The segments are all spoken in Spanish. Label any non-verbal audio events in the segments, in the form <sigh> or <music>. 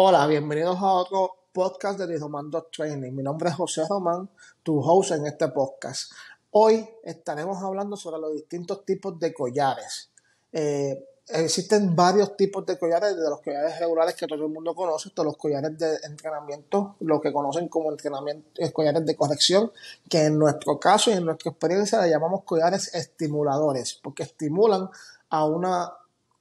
Hola, bienvenidos a otro podcast de Didomando Training. Mi nombre es José Román, tu host en este podcast. Hoy estaremos hablando sobre los distintos tipos de collares. Eh, existen varios tipos de collares, desde los collares regulares que todo el mundo conoce, hasta los collares de entrenamiento, lo que conocen como entrenamiento, eh, collares de corrección, que en nuestro caso y en nuestra experiencia le llamamos collares estimuladores, porque estimulan a una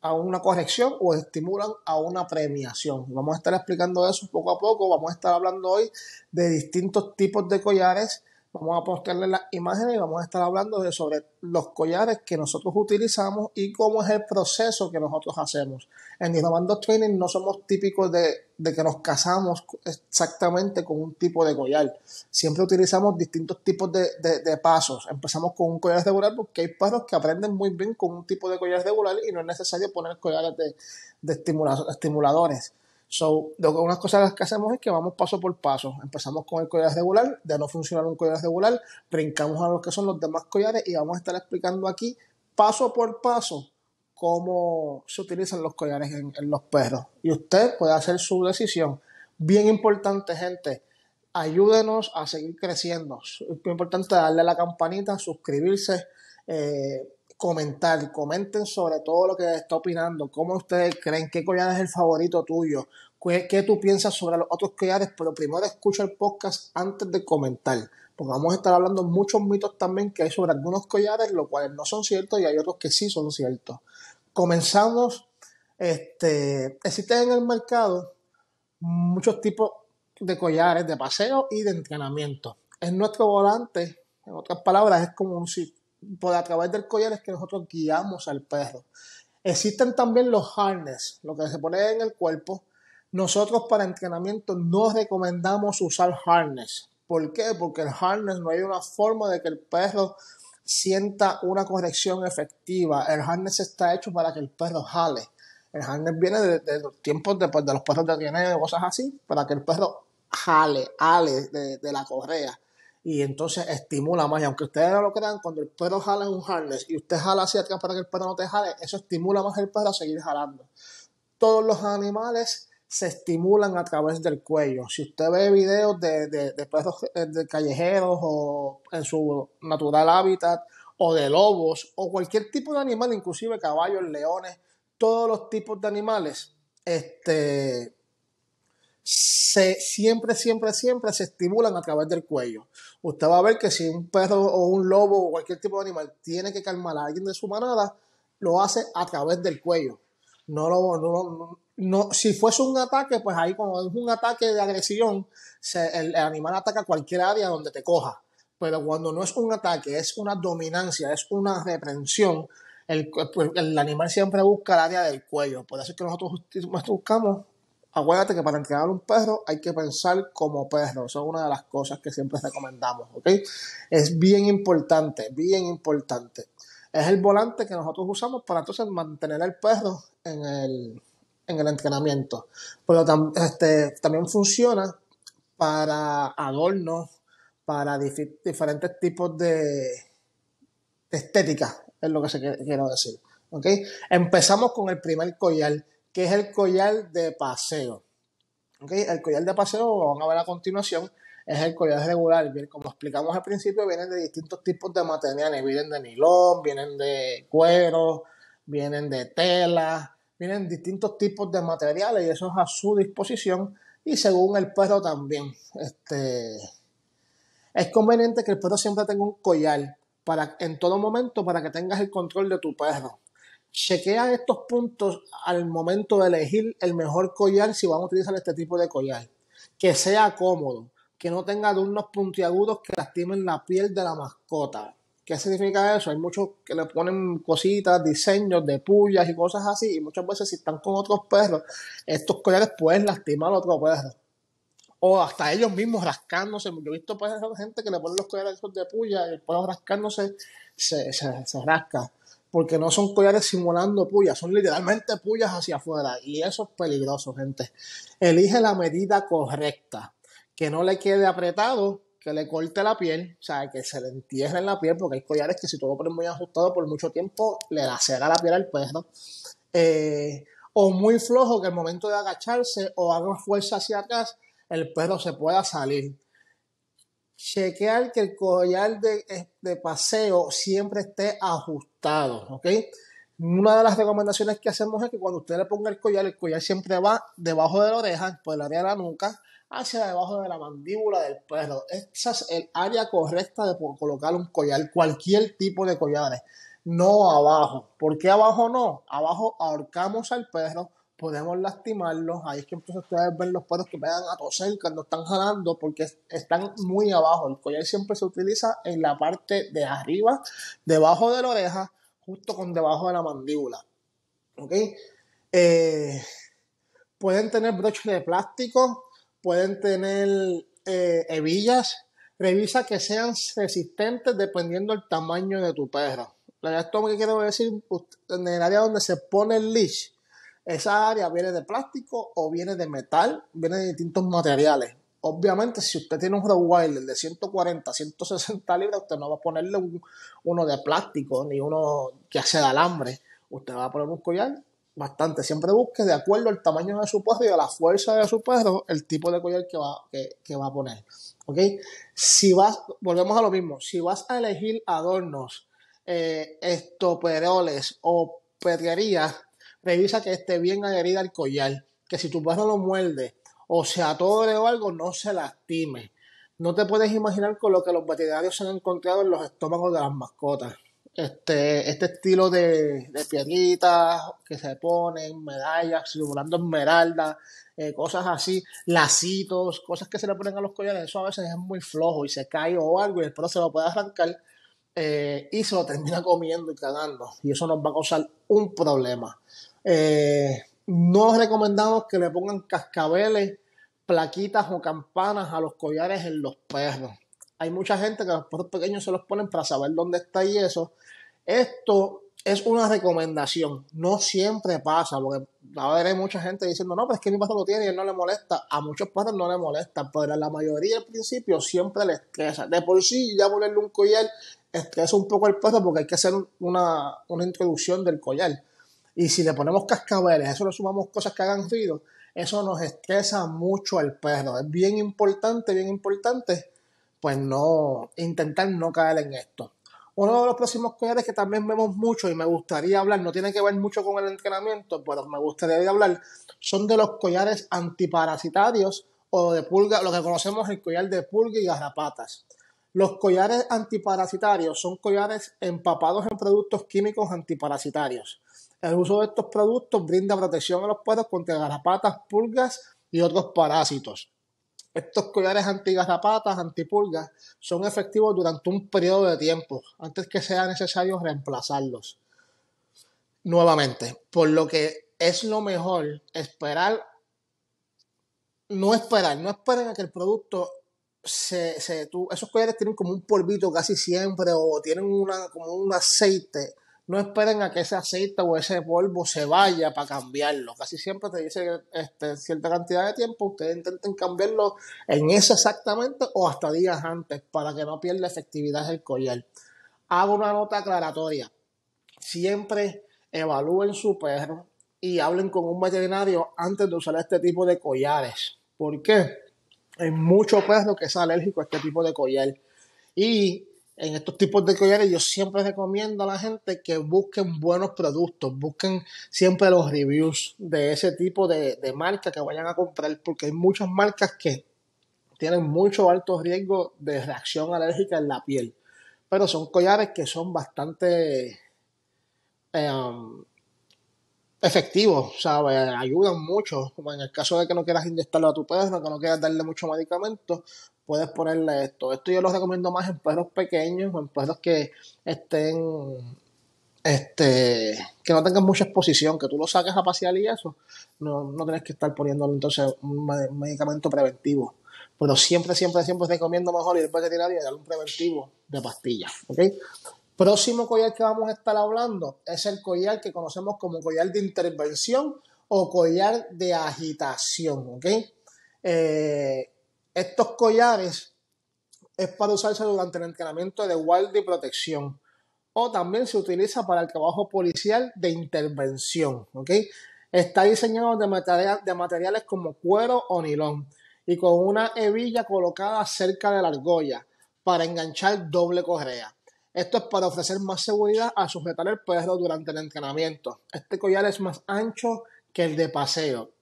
a una corrección o estimulan a una premiación. Vamos a estar explicando eso poco a poco. Vamos a estar hablando hoy de distintos tipos de collares Vamos a postearle las imágenes y vamos a estar hablando sobre los collares que nosotros utilizamos y cómo es el proceso que nosotros hacemos. En Innovando Training no somos típicos de, que nos casamos exactamente con un tipo de collar. Siempre utilizamos distintos tipos de, pasos. Empezamos con un collar regular porque hay perros que aprenden muy bien con un tipo de collar de regular y no es necesario poner collares de estimuladores So, lo, unas cosas que hacemos es que vamos paso por paso. Empezamos con el collar regular, de no funcionar un collar regular, brincamos a lo que son los demás collares y vamos a estar explicando aquí paso por paso cómo se utilizan los collares en, los perros. Y usted puede hacer su decisión. Bien importante, gente ayúdenos a seguir creciendo. Es muy importante darle a la campanita, suscribirse, eh, comentar, comenten sobre todo lo que está opinando, cómo ustedes creen, qué collar es el favorito tuyo, qué, tú piensas sobre los otros collares, pero primero escucha el podcast antes de comentar, porque vamos a estar hablando muchos mitos también que hay sobre algunos collares, los cuales no son ciertos y hay otros que sí son ciertos. Comenzamos, este, existen en el mercado muchos tipos de collares de paseo y de entrenamiento. En nuestro volante, en otras palabras, es como un, sitio por a través del collar es que nosotros guiamos al perro. Existen también los harness, lo que se pone en el cuerpo. Nosotros para entrenamiento no recomendamos usar harness. ¿Por qué? Porque el harness no hay una forma de que el perro sienta una corrección efectiva. El harness está hecho para que el perro jale. El harness viene de, los tiempos de, pues, de los perros de trineo y cosas así, para que el perro jale, ale de la correa y entonces estimula más. Y aunque ustedes no lo crean, cuando el perro jala en un harness y usted jala hacia atrás para que el perro no te jale, eso estimula más el perro a seguir jalando. Todos los animales se estimulan a través del cuello. Si usted ve videos de, de, de perros eh, de callejeros o en su natural hábitat o de lobos o cualquier tipo de animal, inclusive caballos, leones, todos los tipos de animales, este, se, siempre, siempre, siempre se estimulan a través del cuello. Usted va a ver que si un perro o un lobo o cualquier tipo de animal tiene que calmar a alguien de su manada, lo hace a través del cuello. No lo, no, si fuese un ataque, pues ahí cuando es un ataque de agresión, el, animal ataca cualquier área donde te coja. Pero cuando no es un ataque, es una dominancia, es una reprensión, el, pues, animal siempre busca el área del cuello. Por eso es que nosotros, nosotros buscamos Acuérdate que para entrenar un perro hay que pensar como perro. Eso es una de las cosas que siempre recomendamos, Es bien importante, bien importante. Es el volante que nosotros usamos para entonces mantener al perro en el, entrenamiento. Pero este, también funciona para adornos, para diferentes tipos de, estética, es lo que se quiero decir. Empezamos con el primer collar que es el collar de paseo. El collar de paseo, lo van a ver a continuación, es el collar regular. como explicamos al principio, vienen de distintos tipos de materiales. Vienen de nilón, vienen de cuero, vienen de tela, vienen distintos tipos de materiales y eso es a su disposición. Y según el perro también. Este, es conveniente que el perro siempre tenga un collar para, en todo momento para que tengas el control de tu perro chequea estos puntos al momento de elegir el mejor collar si van a utilizar este tipo de collar. Que sea cómodo, que no tenga adornos puntiagudos que lastimen la piel de la mascota. ¿Qué significa eso? Hay muchos que le ponen cositas, diseños de pullas y cosas así, y muchas veces si están con otros perros, estos collares pueden lastimar a otro perro. O hasta ellos mismos rascándose. Yo he visto pues, gente que le ponen los collares de puya y perro rascándose se, se, se rasca porque no son collares simulando pullas, son literalmente pullas hacia afuera y eso es peligroso, gente. Elige la medida correcta, que no le quede apretado, que le corte la piel, o sea, que se le entierre en la piel, porque hay collares que si todo lo pones muy ajustado por mucho tiempo, le lacera la piel al perro. Eh, o muy flojo, que al momento de agacharse o haga fuerza hacia atrás, el perro se pueda salir chequear que el collar de, paseo siempre esté ajustado, ¿ok? Una de las recomendaciones que hacemos es que cuando usted le ponga el collar, el collar siempre va debajo de la oreja, por el área de la nuca, hacia debajo de la mandíbula del perro. Esa es el área correcta de colocar un collar, cualquier tipo de collares, no abajo. ¿Por qué abajo no? Abajo ahorcamos al perro, podemos lastimarlos. Ahí es que entonces ustedes ver los perros que pegan a toser cuando están jalando porque están muy abajo. El collar siempre se utiliza en la parte de arriba, debajo de la oreja, justo con debajo de la mandíbula. ¿Ok? Eh, pueden tener broches de plástico, pueden tener eh, hebillas. Revisa que sean resistentes dependiendo del tamaño de tu perro. Esto que quiero decir en el área donde se pone el leash esa área viene de plástico o viene de metal, viene de distintos materiales. Obviamente, si usted tiene un wire de 140, 160 libras, usted no va a ponerle uno de plástico ni uno que hace de alambre. Usted va a poner un collar bastante. Siempre busque, de acuerdo al tamaño de su perro y a la fuerza de su perro, el tipo de collar que va, que, va a poner. Si vas, volvemos a lo mismo, si vas a elegir adornos, eh, estoperoles o pedrerías, revisa que esté bien adherida al collar, que si tu perro lo muerde o se atore o algo, no se lastime. No te puedes imaginar con lo que los veterinarios se han encontrado en los estómagos de las mascotas. Este, este estilo de, de piedritas que se ponen, medallas, simulando esmeraldas, eh, cosas así, lacitos, cosas que se le ponen a los collares, eso a veces es muy flojo y se cae o algo y el se lo puede arrancar eh, y se lo termina comiendo y cagando. Y eso nos va a causar un problema. Eh, no recomendamos que le pongan cascabeles, plaquitas o campanas a los collares en los perros. Hay mucha gente que a los perros pequeños se los ponen para saber dónde está y eso. Esto es una recomendación, no siempre pasa, porque a ver hay mucha gente diciendo, no, pero es que mi perro lo tiene y no le molesta. A muchos perros no le molesta, pero a la mayoría al principio siempre le estresa. De por sí, ya ponerle un collar estresa un poco al perro porque hay que hacer una introducción del collar. Y si le ponemos cascabeles, eso le sumamos cosas que hagan ruido, eso nos estresa mucho al perro. Es bien importante, bien importante, pues no, intentar no caer en esto. Uno de los próximos collares que también vemos mucho y me gustaría hablar, no tiene que ver mucho con el entrenamiento, pero me gustaría hablar, son de los collares antiparasitarios o de pulga, lo que conocemos el collar de pulga y garrapatas. Los collares antiparasitarios son collares empapados en productos químicos antiparasitarios. El uso de estos productos brinda protección a los perros contra garrapatas, pulgas y otros parásitos. Estos collares antigarrapatas, antipulgas, son efectivos durante un periodo de tiempo, antes que sea necesario reemplazarlos nuevamente. Por lo que es lo mejor esperar, no esperar, no esperen a que el producto se, esos collares tienen como un polvito casi siempre o tienen una, como un aceite no esperen a que ese aceite o ese polvo se vaya para cambiarlo. Casi siempre te dice este, cierta cantidad de tiempo, ustedes intenten cambiarlo en ese exactamente o hasta días antes para que no pierda efectividad el collar. Hago una nota aclaratoria. Siempre evalúen su perro y hablen con un veterinario antes de usar este tipo de collares. ¿Por qué? Hay mucho perros que es alérgico a este tipo de collar. Y en estos tipos de collares yo siempre recomiendo a la gente que busquen buenos productos, busquen siempre los reviews de ese tipo de, marca que vayan a comprar, porque hay muchas marcas que tienen mucho alto riesgo de reacción alérgica en la piel, pero son collares que son bastante em, efectivos, Ayudan mucho, como en el caso de que no quieras inyectarlo a tu perro, que no quieras darle mucho medicamento, puedes ponerle esto. Esto yo lo recomiendo más en perros pequeños o en perros que estén, este, que no tengan mucha exposición, que tú lo saques a pasear y eso, no, no tienes que estar poniéndole entonces un, medicamento preventivo. Pero siempre, siempre, siempre recomiendo mejor ir al veterinario y un preventivo de pastillas, ¿ok? Próximo collar que vamos a estar hablando es el collar que conocemos como collar de intervención o collar de agitación, ¿ok? Eh, estos collares es para usarse durante el entrenamiento de guardia y protección o también se utiliza para el trabajo policial de intervención. ¿okay? Está diseñado de, materiales como cuero o nilón y con una hebilla colocada cerca de la argolla para enganchar doble correa. Esto es para ofrecer más seguridad a sujetar el perro durante el entrenamiento. Este collar es más ancho que el de paseo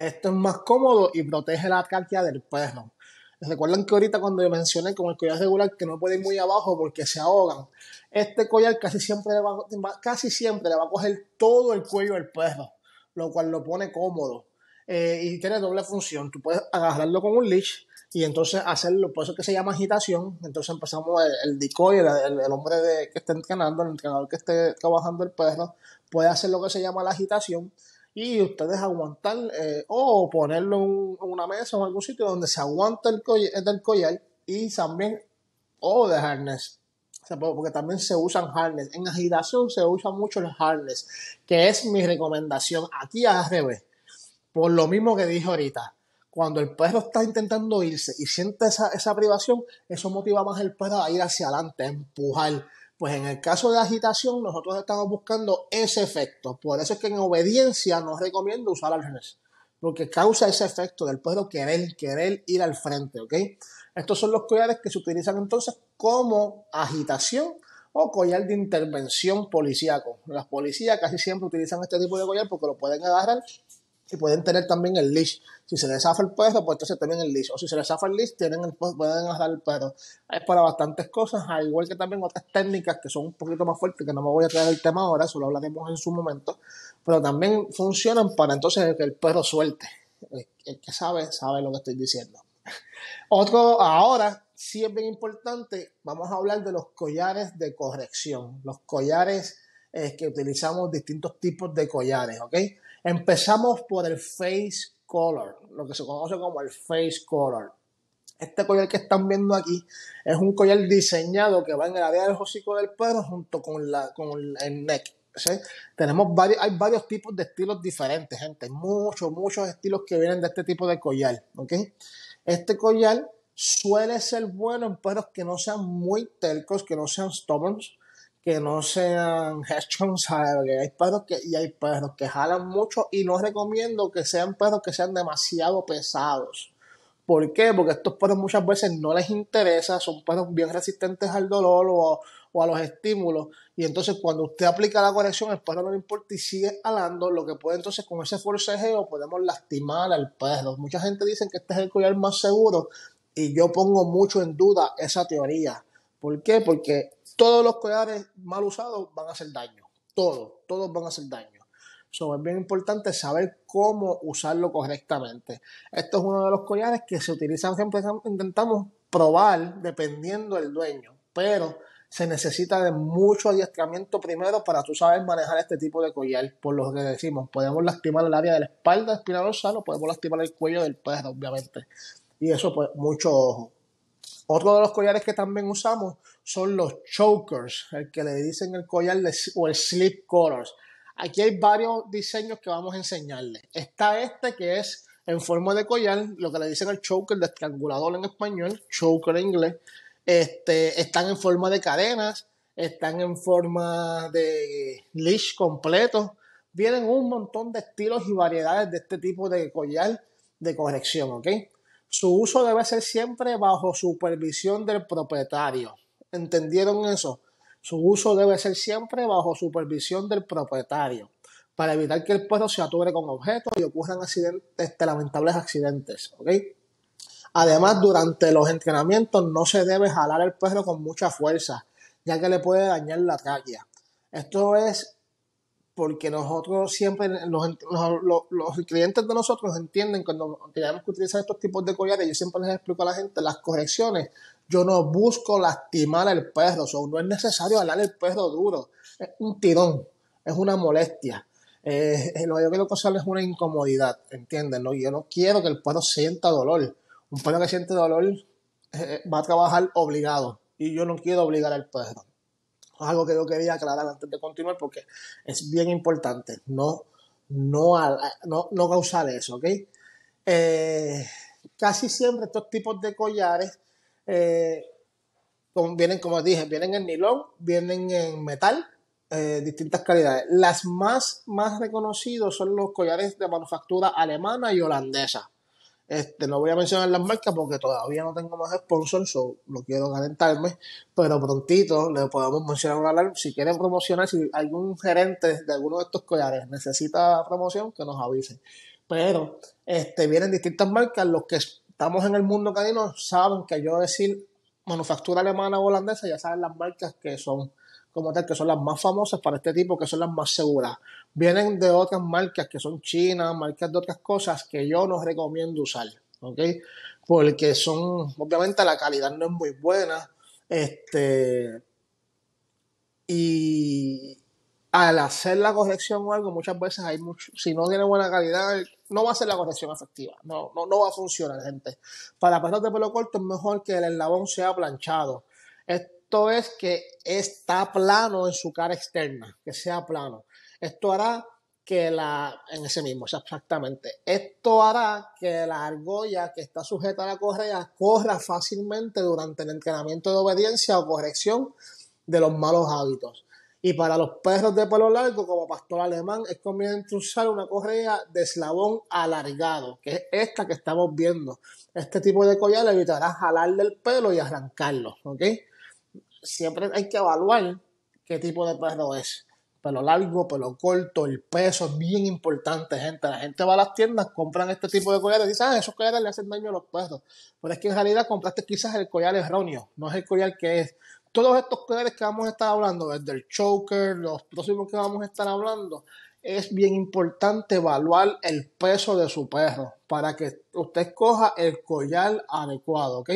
esto es más cómodo y protege la tráquea del perro. Recuerdan que ahorita cuando yo mencioné con el collar regular que no puede ir muy abajo porque se ahogan. Este collar casi siempre le va, casi siempre le va a coger todo el cuello del perro, lo cual lo pone cómodo. Eh, y tiene doble función. Tú puedes agarrarlo con un leash y entonces hacerlo, por eso que se llama agitación. Entonces empezamos el, decoy, el, hombre que esté entrenando, el entrenador que esté trabajando el perro, puede hacer lo que se llama la agitación y ustedes aguantar eh, o ponerlo en una mesa o en algún sitio donde se aguanta el collar, y también o de harness porque también se usan harness. En agitación se usan mucho el harness, que es mi recomendación aquí al revés. Por lo mismo que dije ahorita, cuando el perro está intentando irse y siente esa, esa privación, eso motiva más al perro a ir hacia adelante, a empujar. Pues en el caso de agitación, nosotros estamos buscando ese efecto. Por eso es que en obediencia nos recomiendo usar al porque causa ese efecto del pueblo querer, querer ir al frente, ¿ok? Estos son los collares que se utilizan entonces como agitación o collar de intervención policíaco. Las policías casi siempre utilizan este tipo de collar porque lo pueden agarrar y pueden tener también el leash. Si se les zafa el perro, pues entonces también el leash. O si se les zafa el leash, tienen pueden agarrar el perro. Es para bastantes cosas, al igual que también otras técnicas que son un poquito más fuertes, que no me voy a traer el tema ahora, solo hablaremos en su momento, pero también funcionan para entonces que el perro suelte. El, que sabe, sabe lo que estoy diciendo. <laughs> Otro, ahora, si es bien importante, vamos a hablar de los collares de corrección, los collares eh, que utilizamos distintos tipos de collares, ¿ok? Empezamos por el face color, lo que se conoce como el face color. Este collar que están viendo aquí es un collar diseñado que va en el área del hocico del perro junto con, la, con el neck. Tenemos varios, hay varios tipos de estilos diferentes, gente. Muchos, muchos estilos que vienen de este tipo de collar. Este collar suele ser bueno en perros que no sean muy tercos, que no sean stubborns, que no sean headstrong, ¿sabes? hay perros que, hay perros que jalan mucho y no recomiendo que sean perros que sean demasiado pesados. ¿Por qué? Porque estos perros muchas veces no les interesa, son perros bien resistentes al dolor o, a los estímulos. Y entonces cuando usted aplica la corrección el perro no le importa y sigue jalando, lo que puede entonces con ese forcejeo podemos lastimar al perro. Mucha gente dice que este es el collar más seguro y yo pongo mucho en duda esa teoría. ¿Por qué? Porque todos los collares mal usados van a hacer daño. Todos, todos van a hacer daño. Eso es bien importante saber cómo usarlo correctamente. Esto es uno de los collares que se utilizan siempre, intentamos probar dependiendo del dueño, pero se necesita de mucho adiestramiento primero para tú saber manejar este tipo de collar, por lo que decimos, podemos lastimar el área de la espalda del podemos lastimar el cuello del perro, obviamente. Y eso, pues, mucho ojo. Otro de los collares que también usamos son los chokers, el que le dicen el collar o el slip collars. Aquí hay varios diseños que vamos a enseñarles. Está este que es en forma de collar, lo que le dicen el choker de estrangulador en español, choker en inglés. Este, están en forma de cadenas, están en forma de leash completo. Vienen un montón de estilos y variedades de este tipo de collar de corrección, ¿ok? Su uso debe ser siempre bajo supervisión del propietario. ¿Entendieron eso? Su uso debe ser siempre bajo supervisión del propietario para evitar que el perro se ature con objetos y ocurran este, lamentables accidentes. Además, durante los entrenamientos no se debe jalar el perro con mucha fuerza, ya que le puede dañar la tráquea. Esto es porque nosotros siempre, los, clientes de nosotros entienden cuando tenemos que utilizar estos tipos de collares, yo siempre les explico a la gente las correcciones. Yo no busco lastimar al perro, no es necesario hablar al perro duro. Es un tirón, es una molestia. Eh, eh, lo que yo quiero causarle es una incomodidad, ¿entienden? Yo no quiero que el perro sienta dolor. Un perro que siente dolor eh, va a trabajar obligado y yo no quiero obligar al perro algo que yo quería aclarar antes de continuar porque es bien importante no, no, no, causar eso, ¿ok? Eh, casi siempre estos tipos de collares eh, vienen, como dije, vienen en nilón, vienen en metal, eh, distintas calidades. Las más, más reconocidos son los collares de manufactura alemana y holandesa. Este, no voy a mencionar las marcas porque todavía no tengo más sponsors, lo quiero calentarme, pero prontito le podemos mencionar una alarma. Si quieren promocionar, si algún gerente de alguno de estos collares necesita promoción, que nos avisen. Pero este, vienen distintas marcas, los que estamos en el mundo canino saben que yo decir manufactura alemana o holandesa, ya saben las marcas que son como tal, que son las más famosas para este tipo, que son las más seguras. Vienen de otras marcas que son chinas, marcas de otras cosas que yo no recomiendo usar, ¿ok? Porque son, obviamente la calidad no es muy buena, este, y al hacer la corrección o algo, muchas veces hay mucho, si no tiene buena calidad, no va a ser la corrección efectiva, no, no, va a funcionar, gente. Para pasarte de pelo corto es mejor que el eslabón sea planchado. Este, esto es que está plano en su cara externa, que sea plano. Esto hará que la, en ese mismo, exactamente. Esto hará que la argolla que está sujeta a la correa corra fácilmente durante el entrenamiento de obediencia o corrección de los malos hábitos. Y para los perros de pelo largo, como pastor alemán, es conveniente usar una correa de eslabón alargado, que es esta que estamos viendo. Este tipo de collar le evitará jalarle el pelo y arrancarlo, ¿ok? siempre hay que evaluar qué tipo de perro es. Pelo largo, pelo corto, el peso es bien importante, gente. La gente va a las tiendas, compran este tipo de collares y dicen, ah, esos collares le hacen daño a los perros. Pero es que en realidad compraste quizás el collar erróneo, no es el collar que es. Todos estos collares que vamos a estar hablando, desde el choker, los próximos que vamos a estar hablando, es bien importante evaluar el peso de su perro para que usted coja el collar adecuado, ¿ok?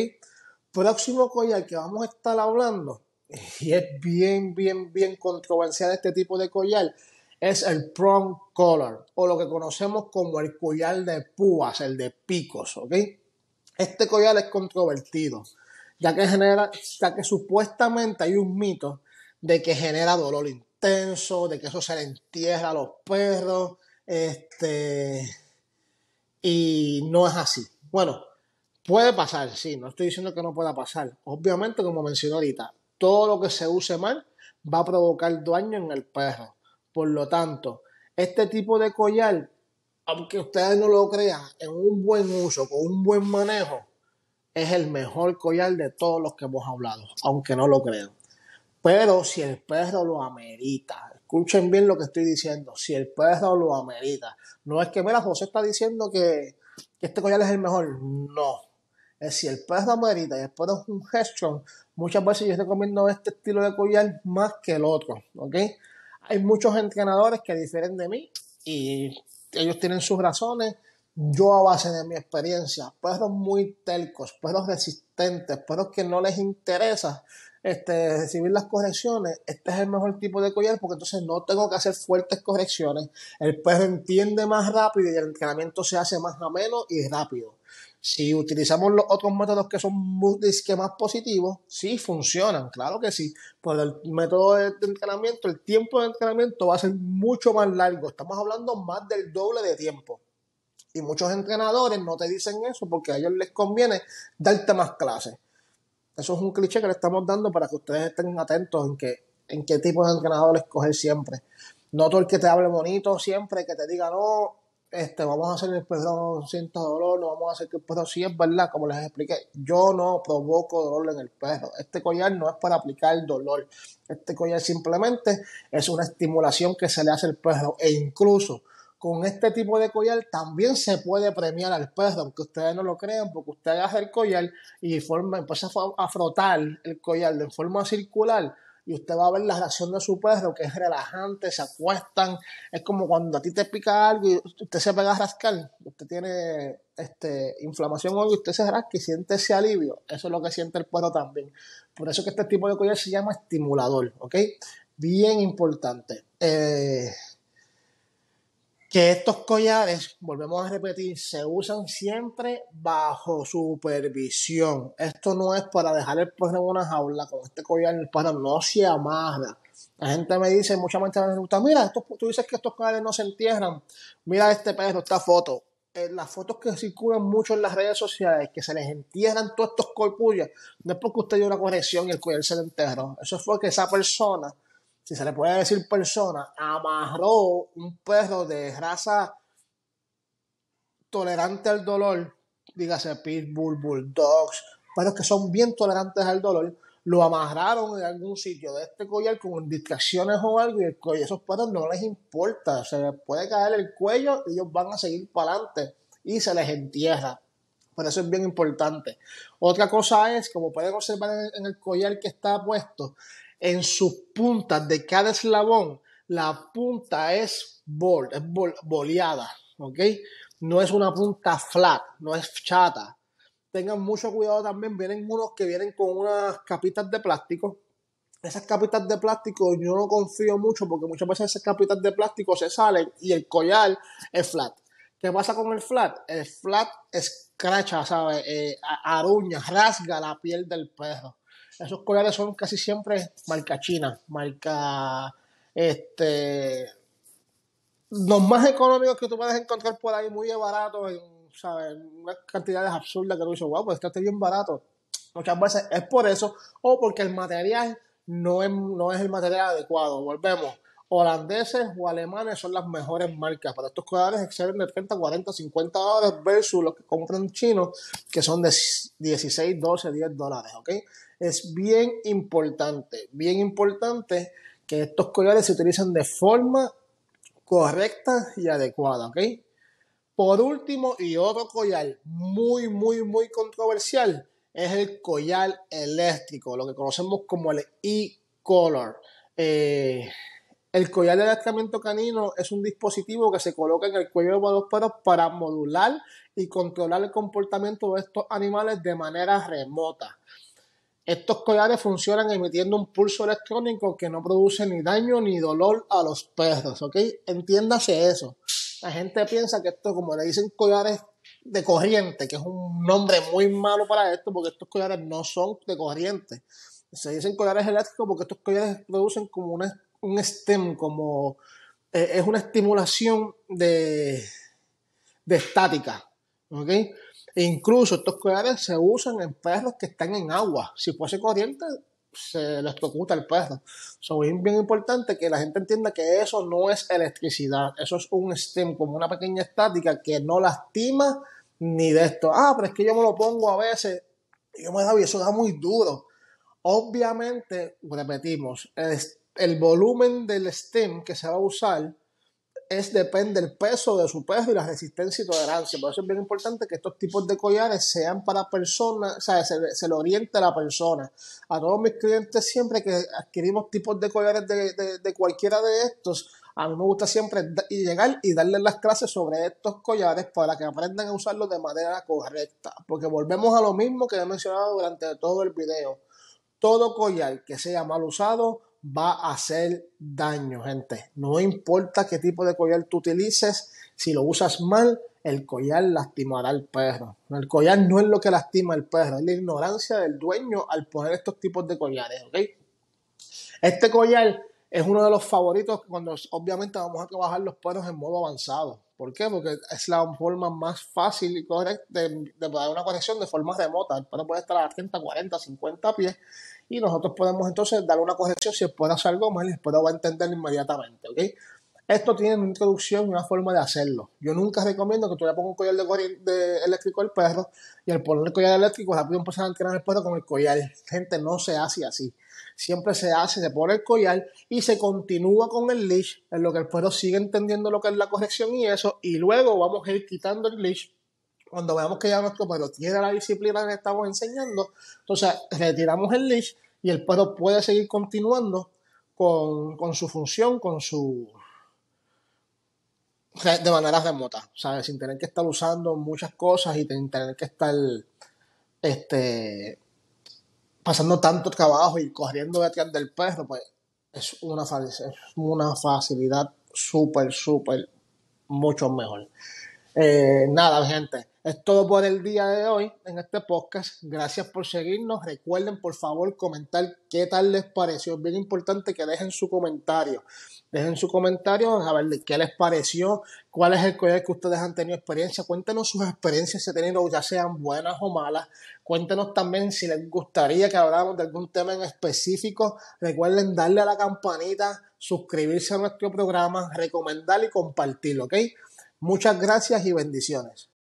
próximo collar que vamos a estar hablando, <laughs> y es bien, bien, bien controversial este tipo de collar, es el prong collar, o lo que conocemos como el collar de púas, el de picos, ¿ok? Este collar es controvertido, ya que genera, ya que supuestamente hay un mito de que genera dolor intenso, de que eso se le entierra a los perros, este, y no es así. Bueno, Puede pasar, sí, no estoy diciendo que no pueda pasar. Obviamente, como mencionó ahorita, todo lo que se use mal va a provocar daño en el perro. Por lo tanto, este tipo de collar, aunque ustedes no lo crean, en un buen uso, con un buen manejo, es el mejor collar de todos los que hemos hablado, aunque no lo crean. Pero si el perro lo amerita, escuchen bien lo que estoy diciendo, si el perro lo amerita, no es que, mira, José está diciendo que este collar es el mejor, no, es eh, si el perro amerita y el perro es un gestión muchas veces yo recomiendo este estilo de collar más que el otro, Hay muchos entrenadores que difieren de mí y ellos tienen sus razones. Yo a base de mi experiencia, perros muy telcos, perros resistentes, perros que no les interesa este, recibir las correcciones, este es el mejor tipo de collar porque entonces no tengo que hacer fuertes correcciones. El perro entiende más rápido y el entrenamiento se hace más ameno y rápido. Si utilizamos los otros métodos que son más positivos, sí funcionan, claro que sí, pero el método de entrenamiento, el tiempo de entrenamiento va a ser mucho más largo, estamos hablando más del doble de tiempo. Y muchos entrenadores no te dicen eso porque a ellos les conviene darte más clases. Eso es un cliché que le estamos dando para que ustedes estén atentos en, que, en qué tipo de entrenador escoger siempre. No todo el que te hable bonito siempre, que te diga, no, este, vamos a hacer el perro sienta dolor, no vamos a hacer que el perro sí es verdad, como les expliqué, yo no provoco dolor en el perro. Este collar no es para aplicar dolor. Este collar simplemente es una estimulación que se le hace al perro. E incluso con este tipo de collar también se puede premiar al perro, aunque ustedes no lo crean, porque usted hace el collar y forma, empieza a frotar el collar de forma circular y usted va a ver la reacción de su perro, que es relajante, se acuestan. Es como cuando a ti te pica algo y usted se pega a rascar, usted tiene este, inflamación o algo y usted se rasca y siente ese alivio. Eso es lo que siente el perro también. Por eso que este tipo de cuello se llama estimulador, ¿ok? Bien importante. Eh, que estos collares, volvemos a repetir, se usan siempre bajo supervisión. Esto no es para dejar el perro en una jaula, con este collar el perro no se amarra. La gente me dice, mucha gente me pregunta, mira, estos, tú dices que estos collares no se entierran, mira este perro, esta foto. las fotos que circulan mucho en las redes sociales, que se les entierran todos estos corpullos, no es porque usted dio una corrección y el collar se le enterró. Eso fue que esa persona si se le puede decir persona, amarró un perro de raza tolerante al dolor, dígase pitbull, bulldogs, perros que son bien tolerantes al dolor, lo amarraron en algún sitio de este collar con distracciones o algo y el esos perros no les importa, se les puede caer el cuello y ellos van a seguir para adelante y se les entierra. Por eso es bien importante. Otra cosa es, como pueden observar en el, collar que está puesto, en sus puntas de cada eslabón, la punta es boleada, ¿ok? No es una punta flat, no es chata. Tengan mucho cuidado también, vienen unos que vienen con unas capitas de plástico. Esas capitas de plástico yo no confío mucho porque muchas veces esas capitas de plástico se salen y el collar es flat. ¿Qué pasa con el flat? El flat escracha, ¿sabes? Eh, aruña, rasga la piel del perro. Esos collares son casi siempre marca china, marca este los más económicos que tú puedes encontrar por ahí muy baratos en, ¿sabes? unas cantidades absurdas que tú dices, wow, pues este está bien barato. Muchas veces es por eso o porque el material no es, no es el material adecuado. Volvemos holandeses o alemanes son las mejores marcas. Para estos collares exceden de 30, 40, 50 dólares versus los que compran chinos, que son de 16, 12, 10 dólares, ¿ok? Es bien importante, bien importante que estos collares se utilicen de forma correcta y adecuada, ¿ok? Por último, y otro collar muy, muy, muy controversial, es el collar eléctrico, lo que conocemos como el e color Eh, el collar de adiestramiento canino es un dispositivo que se coloca en el cuello de los perros para modular y controlar el comportamiento de estos animales de manera remota. Estos collares funcionan emitiendo un pulso electrónico que no produce ni daño ni dolor a los perros, ¿ok? Entiéndase eso. La gente piensa que esto, como le dicen collares de corriente, que es un nombre muy malo para esto, porque estos collares no son de corriente. Se dicen collares eléctricos porque estos collares producen como una un stem como eh, es una estimulación de, de estática. ¿ok? E incluso estos collares se usan en perros que están en agua. Si fuese corriente, se les tocuta el perro. So, es bien importante que la gente entienda que eso no es electricidad, eso es un stem, como una pequeña estática que no lastima ni de esto. Ah, pero es que yo me lo pongo a veces y me da y eso da muy duro. Obviamente, repetimos, el stem el volumen del stem que se va a usar es depende del peso de su peso y la resistencia y tolerancia. Por eso es bien importante que estos tipos de collares sean para personas, o sea, se, se le oriente a la persona. A todos mis clientes siempre que adquirimos tipos de collares de, de cualquiera de estos, a mí me gusta siempre llegar y darles las clases sobre estos collares para que aprendan a usarlos de manera correcta. Porque volvemos a lo mismo que he mencionado durante todo el video. Todo collar que sea mal usado va a hacer daño, gente. No importa qué tipo de collar tú utilices, si lo usas mal, el collar lastimará al perro. El collar no es lo que lastima al perro, es la ignorancia del dueño al poner estos tipos de collares, ¿ok? Este collar es uno de los favoritos cuando obviamente vamos a trabajar los perros en modo avanzado. ¿Por qué? Porque es la forma más fácil y correcta de, dar una conexión de forma remota. El perro puede estar a 30, 40, 50 pies y nosotros podemos entonces dar una corrección si el pueda hace algo mal y el va a entender inmediatamente, ¿ok? Esto tiene una introducción y una forma de hacerlo. Yo nunca recomiendo que tú le pongas un collar de, eléctrico al perro y al poner el collar eléctrico rápido empezar a entrenar el perro con el collar. Gente, no se hace así. Siempre se hace, se pone el collar y se continúa con el leash en lo que el perro sigue entendiendo lo que es la corrección y eso. Y luego vamos a ir quitando el leash cuando veamos que ya nuestro perro tiene la disciplina que estamos enseñando, entonces retiramos el leash y el perro puede seguir continuando con, su función, con su de manera remota, ¿sabes? Sin tener que estar usando muchas cosas y sin tener que estar este, pasando tanto trabajo y corriendo detrás del perro, pues es una, es una facilidad súper, súper, mucho mejor. Eh, nada, gente, es todo por el día de hoy en este podcast. Gracias por seguirnos. Recuerden, por favor, comentar qué tal les pareció. Es bien importante que dejen su comentario. Dejen su comentario, a ver qué les pareció, cuál es el que ustedes han tenido experiencia. Cuéntenos sus experiencias, si tenido, ya sean buenas o malas. Cuéntenos también si les gustaría que habláramos de algún tema en específico. Recuerden darle a la campanita, suscribirse a nuestro programa, recomendar y compartirlo, ¿ok? Muchas gracias y bendiciones.